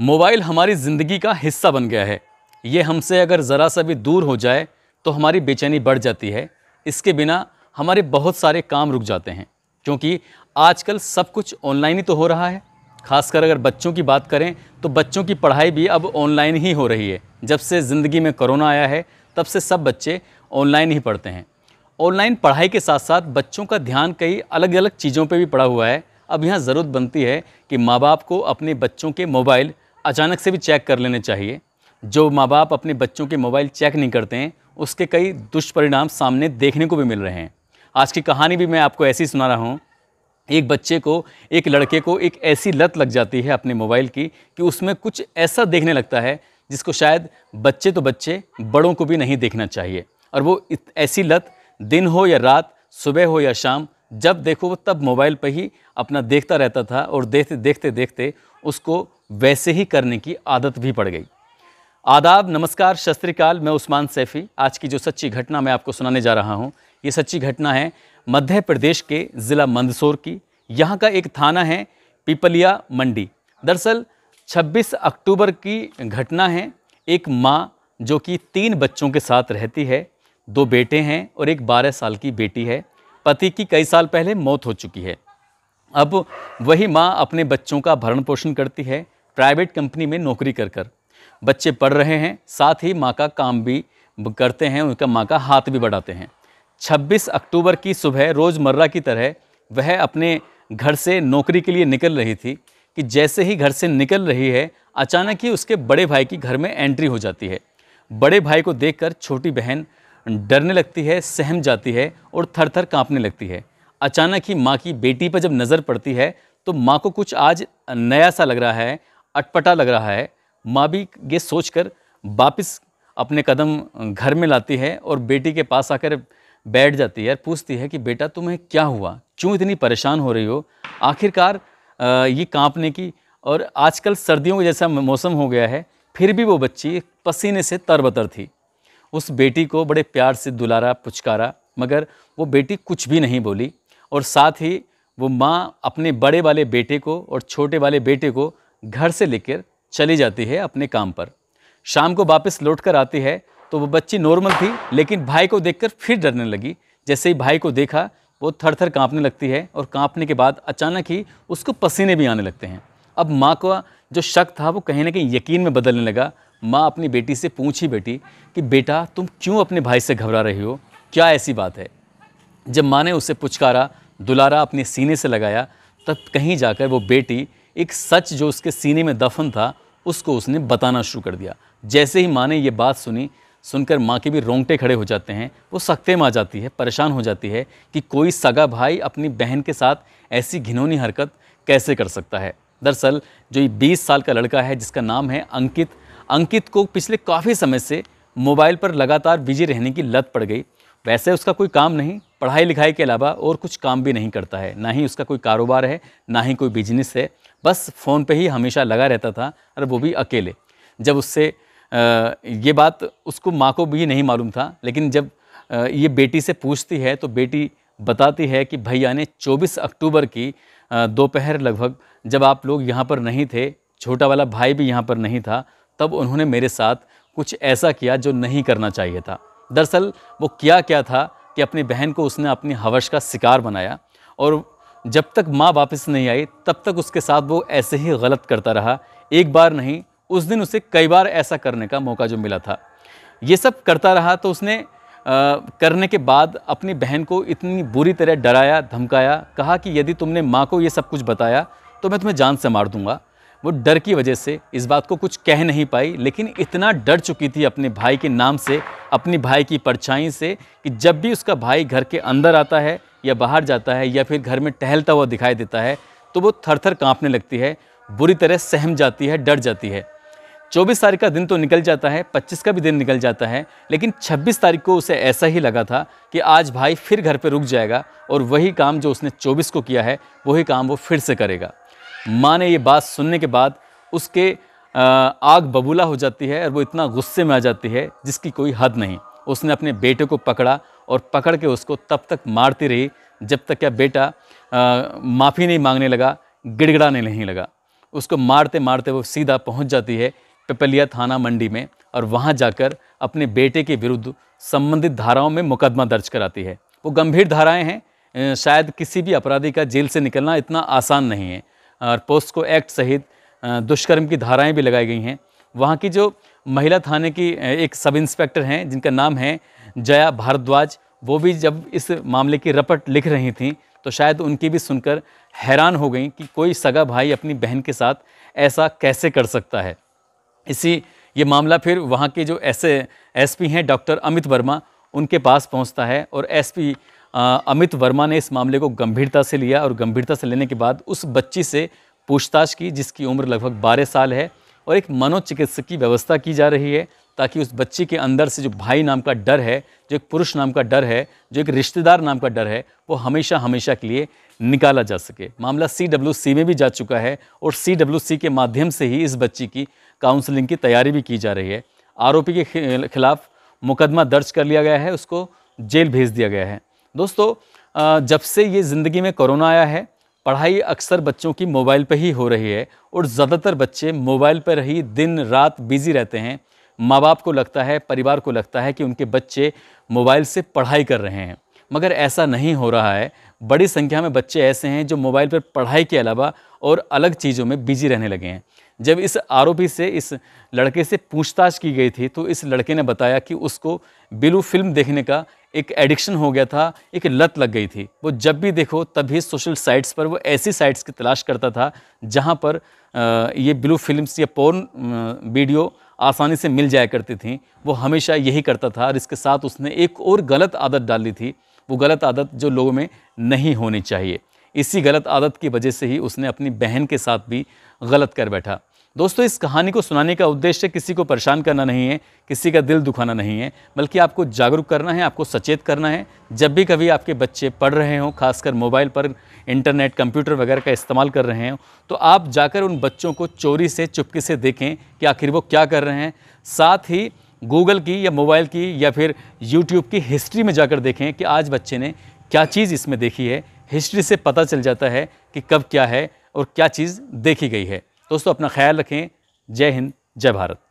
mobile हमारी ज़िंदगी का हिस्सा बन गया है ये हमसे अगर ज़रा सा भी दूर हो जाए तो हमारी बेचैनी बढ़ जाती है इसके बिना हमारे बहुत सारे काम रुक जाते हैं क्योंकि आजकल सब कुछ ऑनलाइन ही तो हो रहा है खासकर अगर बच्चों की बात करें तो बच्चों की पढ़ाई भी अब ऑनलाइन ही हो रही है जब से ज़िंदगी में कोरोना आया है तब से सब बच्चे ऑनलाइन ही पढ़ते हैं ऑनलाइन पढ़ाई के साथ साथ बच्चों का ध्यान कई अलग अलग चीज़ों पर भी पड़ा हुआ है अब यहाँ ज़रूरत बनती है कि माँ बाप को अपने बच्चों के मोबाइल अचानक से भी चेक कर लेने चाहिए जो माँ बाप अपने बच्चों के मोबाइल चेक नहीं करते हैं उसके कई दुष्परिणाम सामने देखने को भी मिल रहे हैं आज की कहानी भी मैं आपको ऐसी सुना रहा हूँ एक बच्चे को एक लड़के को एक ऐसी लत लग जाती है अपने मोबाइल की कि उसमें कुछ ऐसा देखने लगता है जिसको शायद बच्चे तो बच्चे बड़ों को भी नहीं देखना चाहिए और वो ऐसी लत दिन हो या रात सुबह हो या शाम जब देखो वो तब मोबाइल पर ही अपना देखता रहता था और देखते देखते देखते उसको वैसे ही करने की आदत भी पड़ गई आदाब नमस्कार शस्त्रकाल मैं उस्मान सैफ़ी आज की जो सच्ची घटना मैं आपको सुनाने जा रहा हूँ ये सच्ची घटना है मध्य प्रदेश के ज़िला मंदसौर की यहाँ का एक थाना है पिपलिया मंडी दरअसल 26 अक्टूबर की घटना है एक माँ जो कि तीन बच्चों के साथ रहती है दो बेटे हैं और एक 12 साल की बेटी है पति की कई साल पहले मौत हो चुकी है अब वही माँ अपने बच्चों का भरण पोषण करती है प्राइवेट कंपनी में नौकरी कर कर बच्चे पढ़ रहे हैं साथ ही माँ का काम भी करते हैं उनका माँ का हाथ भी बढ़ाते हैं 26 अक्टूबर की सुबह रोज़मर्रा की तरह वह अपने घर से नौकरी के लिए निकल रही थी कि जैसे ही घर से निकल रही है अचानक ही उसके बड़े भाई की घर में एंट्री हो जाती है बड़े भाई को देख छोटी बहन डरने लगती है सहम जाती है और थर थर काँपने लगती है अचानक ही माँ की बेटी पर जब नज़र पड़ती है तो माँ को कुछ आज नया सा लग रहा है अटपटा लग रहा है माँ भी ये सोच कर वापस अपने कदम घर में लाती है और बेटी के पास आकर बैठ जाती है और पूछती है कि बेटा तुम्हें क्या हुआ क्यों इतनी परेशान हो रही हो आखिरकार ये कांपने की और आजकल सर्दियों का जैसा मौसम हो गया है फिर भी वो बच्ची पसीने से तरबतर थी उस बेटी को बड़े प्यार से दुलारा पुचकारा मगर वो बेटी कुछ भी नहीं बोली और साथ ही वो माँ अपने बड़े वाले बेटे को और छोटे वाले बेटे को घर से लेकर चली जाती है अपने काम पर शाम को वापस लौट कर आती है तो वो बच्ची नॉर्मल थी लेकिन भाई को देखकर फिर डरने लगी जैसे ही भाई को देखा वो थर थर काँपने लगती है और काँपने के बाद अचानक ही उसको पसीने भी आने लगते हैं अब माँ का जो शक था वो कहीं ना कहीं यकीन में बदलने लगा माँ अपनी बेटी से पूछी बेटी कि बेटा तुम क्यों अपने भाई से घबरा रही हो क्या ऐसी बात है जब माँ ने उसे पुचकारा दुलारा अपने सीने से लगाया तब कहीं जाकर वो बेटी एक सच जो उसके सीने में दफन था उसको उसने बताना शुरू कर दिया जैसे ही माँ ने ये बात सुनी सुनकर माँ के भी रोंगटे खड़े हो जाते हैं वो सख्ते में आ जाती है परेशान हो जाती है कि कोई सगा भाई अपनी बहन के साथ ऐसी घिनौनी हरकत कैसे कर सकता है दरअसल जो ये बीस साल का लड़का है जिसका नाम है अंकित अंकित को पिछले काफ़ी समय से मोबाइल पर लगातार बिजी रहने की लत पड़ गई वैसे उसका कोई काम नहीं पढ़ाई लिखाई के अलावा और कुछ काम भी नहीं करता है ना ही उसका कोई कारोबार है ना ही कोई बिजनेस है बस फ़ोन पे ही हमेशा लगा रहता था और वो भी अकेले जब उससे ये बात उसको माँ को भी नहीं मालूम था लेकिन जब ये बेटी से पूछती है तो बेटी बताती है कि भैया ने 24 अक्टूबर की दोपहर लगभग जब आप लोग यहाँ पर नहीं थे छोटा वाला भाई भी यहाँ पर नहीं था तब उन्होंने मेरे साथ कुछ ऐसा किया जो नहीं करना चाहिए था दरअसल वो किया क्या था कि अपनी बहन को उसने अपनी हवश का शिकार बनाया और जब तक माँ वापस नहीं आई तब तक उसके साथ वो ऐसे ही गलत करता रहा एक बार नहीं उस दिन उसे कई बार ऐसा करने का मौका जो मिला था ये सब करता रहा तो उसने आ, करने के बाद अपनी बहन को इतनी बुरी तरह डराया धमकाया कहा कि यदि तुमने माँ को ये सब कुछ बताया तो मैं तुम्हें जान से मार दूंगा वो डर की वजह से इस बात को कुछ कह नहीं पाई लेकिन इतना डर चुकी थी अपने भाई के नाम से अपने भाई की परछाई से कि जब भी उसका भाई घर के अंदर आता है या बाहर जाता है या फिर घर में टहलता हुआ दिखाई देता है तो वो थर थर काँपने लगती है बुरी तरह सहम जाती है डर जाती है चौबीस तारीख का दिन तो निकल जाता है पच्चीस का भी दिन निकल जाता है लेकिन छब्बीस तारीख को उसे ऐसा ही लगा था कि आज भाई फिर घर पर रुक जाएगा और वही काम जो उसने चौबीस को किया है वही काम वो फिर से करेगा माँ ने ये बात सुनने के बाद उसके आग बबूला हो जाती है और वो इतना गुस्से में आ जाती है जिसकी कोई हद नहीं उसने अपने बेटे को पकड़ा और पकड़ के उसको तब तक मारती रही जब तक क्या बेटा माफ़ी नहीं मांगने लगा गिड़गिड़ाने नहीं लगा उसको मारते मारते वो सीधा पहुंच जाती है पिपलिया थाना मंडी में और वहां जाकर अपने बेटे के विरुद्ध संबंधित धाराओं में मुकदमा दर्ज कराती है वो गंभीर धाराएं हैं शायद किसी भी अपराधी का जेल से निकलना इतना आसान नहीं है और पोस्ट को एक्ट सहित दुष्कर्म की धाराएं भी लगाई गई हैं वहाँ की जो महिला थाने की एक सब इंस्पेक्टर हैं जिनका नाम है जया भारद्वाज वो भी जब इस मामले की रपट लिख रही थी तो शायद उनकी भी सुनकर हैरान हो गई कि कोई सगा भाई अपनी बहन के साथ ऐसा कैसे कर सकता है इसी ये मामला फिर वहाँ के जो ऐसे एस हैं डॉक्टर अमित वर्मा उनके पास पहुँचता है और एस अमित वर्मा ने इस मामले को गंभीरता से लिया और गंभीरता से लेने के बाद उस बच्ची से पूछताछ की जिसकी उम्र लगभग बारह साल है और एक मनोचिकित्सक की व्यवस्था की जा रही है ताकि उस बच्चे के अंदर से जो भाई नाम का डर है जो एक पुरुष नाम का डर है जो एक रिश्तेदार नाम का डर है वो हमेशा हमेशा के लिए निकाला जा सके मामला सी डब्ल्यू सी में भी जा चुका है और सी डब्ल्यू सी के माध्यम से ही इस बच्ची की काउंसलिंग की तैयारी भी की जा रही है आरोपी के खिलाफ मुकदमा दर्ज कर लिया गया है उसको जेल भेज दिया गया है दोस्तों जब से ये ज़िंदगी में कोरोना आया है पढ़ाई अक्सर बच्चों की मोबाइल पर ही हो रही है और ज़्यादातर बच्चे मोबाइल पर ही दिन रात बिजी रहते हैं माँ बाप को लगता है परिवार को लगता है कि उनके बच्चे मोबाइल से पढ़ाई कर रहे हैं मगर ऐसा नहीं हो रहा है बड़ी संख्या में बच्चे ऐसे हैं जो मोबाइल पर पढ़ाई के अलावा और अलग चीज़ों में बिजी रहने लगे हैं जब इस आरोपी से इस लड़के से पूछताछ की गई थी तो इस लड़के ने बताया कि उसको बिलू फिल्म देखने का एक एडिक्शन हो गया था एक लत लग गई थी वो जब भी देखो तभी सोशल साइट्स पर वो ऐसी साइट्स की तलाश करता था जहाँ पर ये बिलू फिल्म्स या पोर्न वीडियो आसानी से मिल जाया करती थी वो हमेशा यही करता था और इसके साथ उसने एक और गलत आदत डाल ली थी वो गलत आदत जो लोगों में नहीं होनी चाहिए इसी गलत आदत की वजह से ही उसने अपनी बहन के साथ भी गलत कर बैठा दोस्तों इस कहानी को सुनाने का उद्देश्य किसी को परेशान करना नहीं है किसी का दिल दुखाना नहीं है बल्कि आपको जागरूक करना है आपको सचेत करना है जब भी कभी आपके बच्चे पढ़ रहे हों खासकर मोबाइल पर इंटरनेट कंप्यूटर वगैरह का इस्तेमाल कर रहे हों तो आप जाकर उन बच्चों को चोरी से चुपके से देखें कि आखिर वो क्या कर रहे हैं साथ ही गूगल की या मोबाइल की या फिर यूट्यूब की हिस्ट्री में जाकर देखें कि आज बच्चे ने क्या चीज़ इसमें देखी है हिस्ट्री से पता चल जाता है कि कब क्या है और क्या चीज़ देखी गई है दोस्तों अपना ख्याल रखें जय हिंद जय भारत